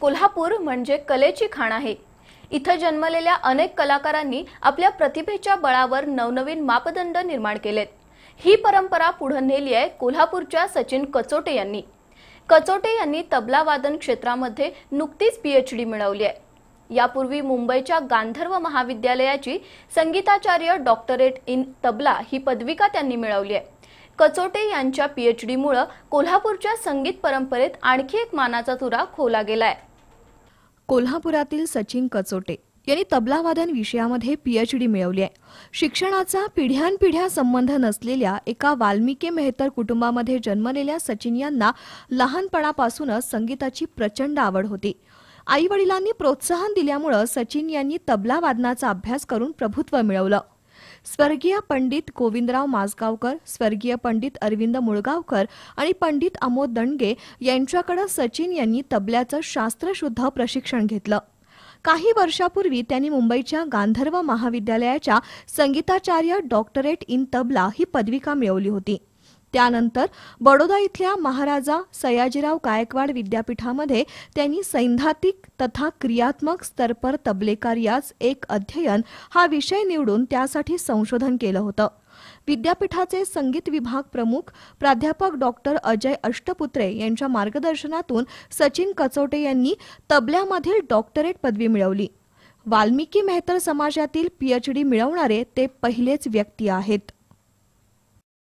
कोल्हापूर म्हणजे कलेची खाण आहे इथं जन्मलेल्या अनेक कलाकारांनी आपल्या प्रतिभेच्या बळावर नवनवीन मापदंड निर्माण केलेत ही परंपरा पुढे नेली आहे कोल्हापूरच्या सचिन कचोटे यांनी कचोटे यांनी तबला वादन क्षेत्रामध्ये नुकतीच पीएचडी मिळवली आहे यापूर्वी मुंबईच्या गांधर्व महाविद्यालयाची संगीताचार्य डॉक्टरेट इन तबला ही पदविका त्यांनी मिळवली आहे कचोटे यांच्या पीएचडीमुळं कोल्हापूरच्या संगीत परंपरेत आणखी एक मानाचा तुरा खोला गेला आहे कोल्हापुरातील सचिन कचोटे यांनी तबलावादन विषयामध्ये पीएच डी मिळवली आहे शिक्षणाचा पिढ्यानपिढ्या संबंध नसलेल्या एका वाल्मिकी मेहतर कुटुंबामध्ये जन्मलेल्या सचिन यांना लहानपणापासूनच संगीताची प्रचंड आवड होती आई वडिलांनी प्रोत्साहन दिल्यामुळं सचिन यांनी तबला वादनाचा अभ्यास करून प्रभुत्व मिळवलं स्वर्गीय पंडित गोविंदराव माजगावकर स्वर्गीय पंडित अरविंद मुळगावकर आणि पंडित अमोद दंडगे यांच्याकडे सचिन यांनी तबल्याचं शास्त्रशुद्ध प्रशिक्षण घेतलं काही वर्षापूर्वी त्यांनी मुंबईच्या गांधर्व महाविद्यालयाच्या संगीताचार्य डॉक्टरेट इन तबला ही पदविका मिळवली होती त्यानंतर बडोदा इथल्या महाराजा सयाजीराव गायकवाड विद्यापीठामध्ये त्यांनी सैद्धांतिक तथा क्रियात्मक स्तरपर तबलेकार याच एक अध्ययन हा विषय निवडून त्यासाठी संशोधन केलं होतं विद्यापीठाचे संगीत विभाग प्रमुख प्राध्यापक डॉक्टर अजय अष्टपुत्रे यांच्या मार्गदर्शनातून सचिन कचोटे यांनी तबल्यामधील डॉक्टरेट पदवी मिळवली वाल्मिकी मेहतर समाजातील पीएचडी मिळवणारे ते पहिलेच व्यक्ती आहेत